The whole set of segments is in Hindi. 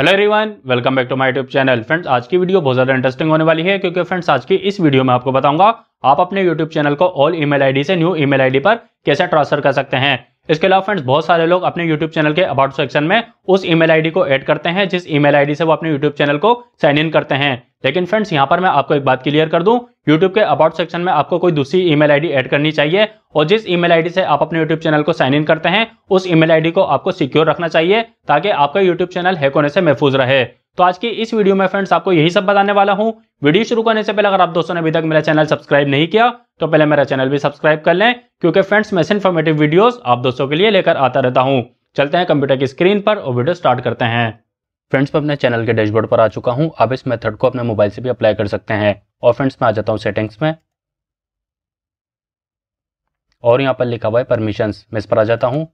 hello everyone welcome back to my YouTube channel friends आज की वीडियो बहुत ज़्यादा इंटरेस्टिंग होने वाली है क्योंकि फ्रेंड्स आज की इस वीडियो में आपको बताऊंगा आप अपने यूट्यूब चैनल को ऑल ईमेल आईडी से न्यू ईमेल आईडी पर कैसे ट्रांसफर कर सकते हैं इसके अलावा फ्रेंड्स बहुत सारे लोग अपने यूट्यूब चैनल के अबाउट सेक्शन में उस ईमेल आईडी को एड करते हैं जिस ईमेल आईडी से वो अपने यूट्यूब चैनल को साइन इन करते हैं लेकिन फ्रेंड्स यहाँ पर मैं आपको एक बात क्लियर कर दूं YouTube के अबाउट सेक्शन में आपको कोई दूसरी ईमेल आईडी ऐड करनी चाहिए और जिस ईमेल आईडी से आप अपने YouTube चैनल को साइन इन करते हैं उस ईमेल आईडी को आपको सिक्योर रखना चाहिए ताकि आपका YouTube चैनल हैक होने से महफूज रहे तो आज की इस वीडियो में फ्रेंड्स आपको यही सब बताने वाला हूँ वीडियो शुरू करने से पहले अगर आप दोस्तों ने अभी तक मेरा चैनल सब्सक्राइब नहीं किया तो पहले मेरा चैनल भी सब्सक्राइब कर लें क्योंकि फ्रेंड्स मैं इन्फॉर्मेटिव वीडियोस आप दोस्तों के लिए लेकर आता रहता हूँ चलते हैं कंप्यूटर की स्क्रीन पर और वीडियो स्टार्ट करते हैं फ्रेंड्स मैं अपने चैनल के डैशबोर्ड पर आ चुका हूं आप इस मेथड को अपने मोबाइल से भी अप्लाई कर सकते हैं और फ्रेंड्स मैं आ जाता हूं सेटिंग्स में और यहाँ पर लिखा हुआ है परमिशन मैं इस पर आ जाता हूँ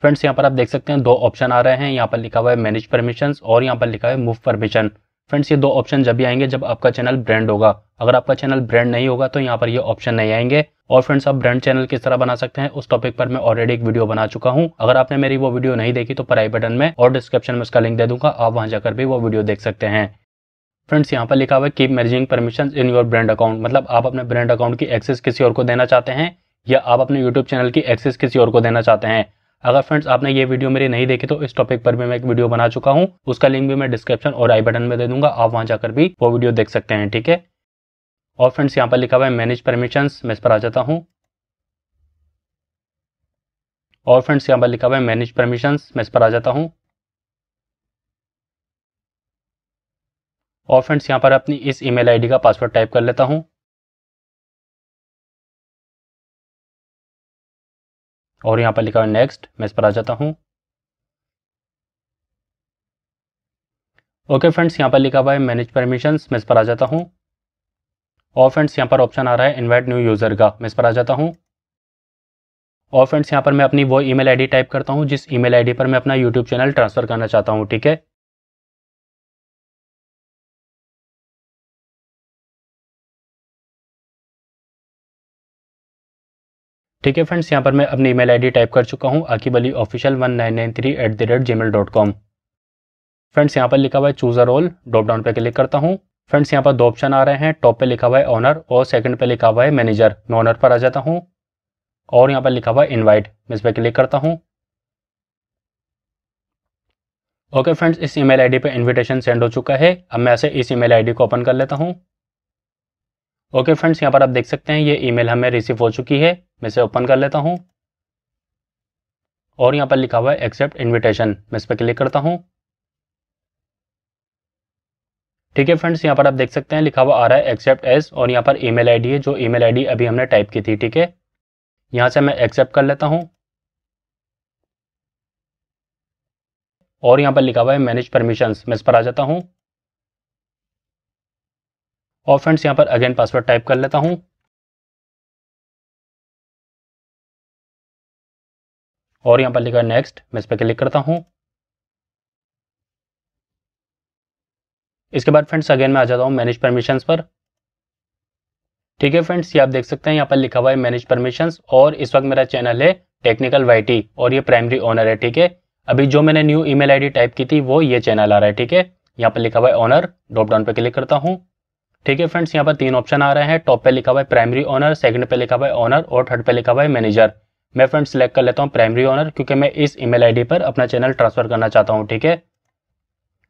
फ्रेंड्स यहाँ पर आप देख सकते हैं दो ऑप्शन आ रहे हैं यहाँ पर लिखा हुआ है मैनेज परमिशन और यहाँ पर लिखा है मूव परमिशन फ्रेंड्स ये दो ऑप्शन जब भी आएंगे जब आपका चैनल ब्रांड होगा अगर आपका चैनल ब्रांड नहीं होगा तो यहाँ पर ये ऑप्शन नहीं आएंगे और फ्रेंड्स आप ब्रांड चैनल किस तरह बना सकते हैं उस टॉपिक पर मैं ऑलरेडी एक वीडियो बना चुका हूँ अगर आपने मेरी वो वीडियो नहीं देखी तो पराई बटन में और डिस्क्रिप्शन में उसका लिंक दे दूंगा आप वहां जाकर भी वो वीडियो देख सकते हैं फ्रेंड्स यहाँ पर लिखा हुआ keep managing permission in your brand account मतलब आप अपने ब्रांड अकाउंट की एक्सेस किसी और को देना चाहते हैं या आप अपने यूट्यूब चैनल की एक्सेस किसी और को देना चाहते हैं अगर फ्रेंड्स आपने ये वीडियो मेरी नहीं देखी तो इस टॉपिक पर भी मैं एक वीडियो बना चुका हूँ उसका लिंक भी मैं डिस्क्रिप्शन और आई बटन में दे दूंगा आप वहाँ जाकर भी वो वीडियो देख सकते हैं ठीक है और फ्रेंड्स यहाँ पर लिखा हुआ है मैनेज परमिशंस मैं इस पर आ जाता हूँ और फ्रेंड्स यहाँ पर लिखा हुआ है मैनेज परमिशंस मैं इस पर आ जाता हूँ और फ्रेंड्स यहाँ पर अपनी इस ईमेल आईडी का पासवर्ड टाइप कर लेता हूँ और यहाँ पर लिखा हुआ है नेक्स्ट मैं इस पर आ जाता हूँ ओके फ्रेंड्स यहाँ पर लिखा हुआ है मैनेज परमिशंस मैं इस पर आ जाता हूँ ऑफ फ्रेंड्स यहाँ पर ऑप्शन आ रहा है इन्वाइट न्यू यूज़र का मैं इस पर आ जाता हूँ और फ्रेंड्स यहाँ पर मैं अपनी वो ईमेल आईडी टाइप करता हूँ जिस ईमेल आईडी पर मैं अपना यूट्यूब चैनल ट्रांसफ़र करना चाहता हूँ ठीक है ठीक है फ्रेंड्स यहाँ पर मैं अपनी ईमेल आईडी टाइप कर चुका हूँ Aqib Ali official one nine nine three at the rate Gmail dot com friends यहाँ पर लिखा हुआ है choose a role drop down पर क्लिक करता हूँ फ्रेंड्स यहाँ पर दो ऑप्शन आ रहे हैं टॉप पे लिखा हुआ है ऑनर और सेकंड पे लिखा हुआ है मैनेजर मैं ऑनर पर आ जाता हूँ और यहाँ पर लिखा हुआ है इनवाइट मैं इस पर क्लिक करता हूँ ओके फ्रेंड्स इस ईमेल आईडी पे इनविटेशन सेंड हो चुका है अब मैं ऐसे इस ईमेल आईडी को ओपन कर लेता हूँ ओके फ्रेंड्स यहाँ पर आप देख सकते हैं ये ई हमें रिसीव हो चुकी है मैं इसे ओपन कर लेता हूँ और यहाँ पर लिखा हुआ है एक्सेप्ट इन्विटेशन मैं इस पर क्लिक करता हूँ ठीक है फ्रेंड्स यहाँ पर आप देख सकते हैं लिखा हुआ आ रहा है एक्सेप्ट एस और यहाँ पर ई मेल है जो ईमेल मेल अभी हमने टाइप की थी ठीक है यहाँ से मैं एक्सेप्ट कर लेता हूँ और यहाँ पर लिखा हुआ है मैनेज परमिशंस मैं इस पर आ जाता हूँ और फ्रेंड्स यहाँ पर अगेन पासवर्ड टाइप कर लेता हूँ और यहाँ पर लिखा है नेक्स्ट मैं इस पर क्लिक करता हूँ इसके बाद फ्रेंड्स अगेन मैं आ जाता हूँ मैनेज परमिशंस पर ठीक है फ्रेंड्स ये आप देख सकते हैं यहाँ पर लिखा हुआ है मैनेज परमिशंस और इस वक्त मेरा चैनल है टेक्निकल वाईटी और ये प्राइमरी ऑनर है ठीक है अभी जो मैंने न्यू ईमेल आईडी टाइप की थी वो ये चैनल आ रहा है ठीक है यहाँ पर लिखा हुआ है ऑनर ड्रॉप डाउन पर क्लिक करता हूँ ठीक है फ्रेंड्स यहाँ पर तीन ऑप्शन आ रहे हैं टॉप पे लिखा हुआ है प्राइमरी ऑनर सेकंड पे लिखा हुआ है ऑनर और थर्ड पे लिखा हुआ है मैनेजर मैं फ्रेंड्स सेलेक्ट कर लेता हूँ प्राइमरी ऑनर क्योंकि मैं इस ई मेल पर अपना चैनल ट्रांसफर करना चाहता हूँ ठीक है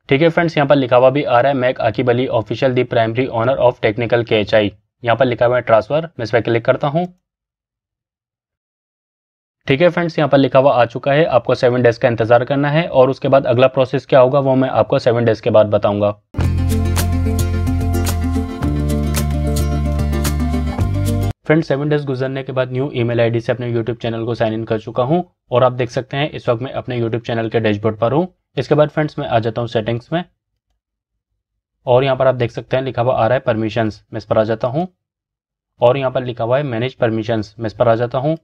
ठीक है फ्रेंड्स यहाँ पर लिखा हुआ भी आ रहा है make Aqib Ali official the primary owner of technical के एच आई यहाँ पर लिखा हुआ है ट्रांसफर मैं इस पर क्लिक करता हूँ ठीक है फ्रेंड्स यहाँ पर लिखा हुआ आ चुका है आपको सेवन डेज का इंतजार करना है और उसके बाद अगला प्रोसेस क्या होगा वो मैं आपको सेवन डेज के बाद बताऊंगा फ्रेंड सेवन डेज गुजरने के बाद न्यू ईमेल आईडी से अपने यूट्यूब चैनल को साइन इन कर चुका हूँ और आप देख सकते हैं इस वक्त मैं अपने यूट्यूब चैनल के डैशबोर्ड पर हूँ इसके बाद फ्रेंड्स मैं आ जाता हूँ सेटिंग्स में और यहाँ पर आप देख सकते हैं लिखा हुआ आ रहा है परमिशंस मैं इस पर आ जाता हूँ और यहाँ पर लिखा हुआ है मैनेज परमिशंस मैं इस पर आ जाता हूँ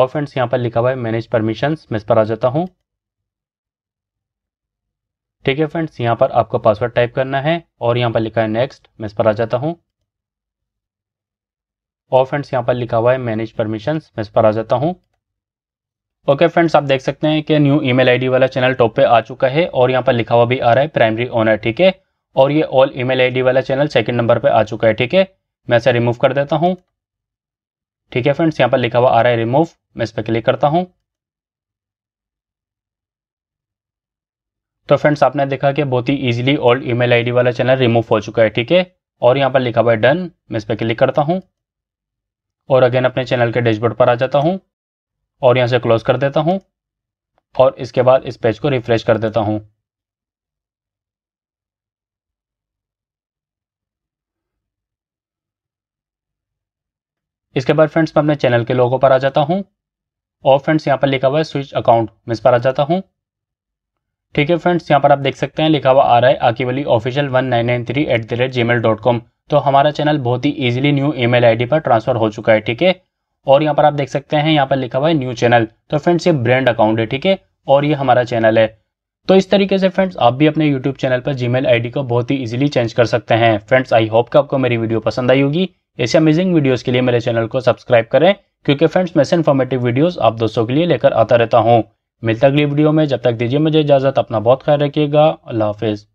और फ्रेंड्स यहाँ पर लिखा हुआ है मैनेज परमिशंस मैं इस पर आ जाता हूँ ठीक है फ्रेंड्स यहाँ पर आपको पासवर्ड टाइप करना है और यहाँ पर लिखा है नेक्स्ट मैं इस पर आ जाता हूँ और फ्रेंड्स यहाँ पर लिखा हुआ है मैनेज परमिशंस मैं इस पर आ जाता हूँ ओके फ्रेंड्स आप देख सकते हैं कि न्यू ईमेल आईडी वाला चैनल टॉप पे आ चुका है और यहाँ पर लिखा हुआ भी आ रहा है प्राइमरी ओनर ठीक है और ये ऑल ईमेल आईडी वाला चैनल सेकंड नंबर पे आ चुका है ठीक है मैं इसे रिमूव कर देता हूँ ठीक है फ्रेंड्स यहाँ पर लिखा हुआ आ रहा है रिमूव मैं इस पर क्लिक करता हूँ तो फ्रेंड्स आपने देखा कि बहुत ही ईजिली ओल्ड ई मेल वाला चैनल रिमूव हो चुका है ठीक है और यहाँ पर लिखा हुआ है डन मैं इस पर क्लिक करता हूँ और अगेन अपने चैनल के डैशबोर्ड पर आ जाता हूँ और यहाँ से क्लोज कर देता हूँ और इसके बाद इस पेज को रिफ्रेश कर देता हूँ इसके बाद फ्रेंड्स मैं अपने चैनल के लोगों पर आ जाता हूँ और फ्रेंड्स यहाँ पर लिखा हुआ है स्विच अकाउंट मैं इस पर आ जाता हूँ ठीक है फ्रेंड्स यहाँ पर आप देख सकते हैं लिखा हुआ आ रहा है आकीवली official one nine nine three at the rate Gmail dot com तो हमारा चैनल बहुत ही ईजिली न्यू ईमेल आईडी पर ट्रांसफर हो चुका है ठीक है और यहाँ पर आप देख सकते हैं यहाँ पर लिखा हुआ है न्यू चैनल तो फ्रेंड्स ये ब्रांड अकाउंट है ठीक है और ये हमारा चैनल है तो इस तरीके से फ्रेंड्स आप भी अपने यूट्यूब चैनल पर जी मेल को बहुत ही इजिली चेंज कर सकते हैं फ्रेंड्स आई होप कि आपको मेरी वीडियो पसंद आई होगी ऐसे अमेजिंग वीडियोज के लिए मेरे चैनल को सब्सक्राइब करें क्योंकि फ्रेंड्स मैं इन्फॉर्मेटिव वीडियोस आप दोस्तों के लिए लेकर आता रहता हूँ मिलता अगली वीडियो में जब तक दीजिए मुझे इजाजत अपना बहुत ख्याल रखिएगा अल्लाह हाफिज़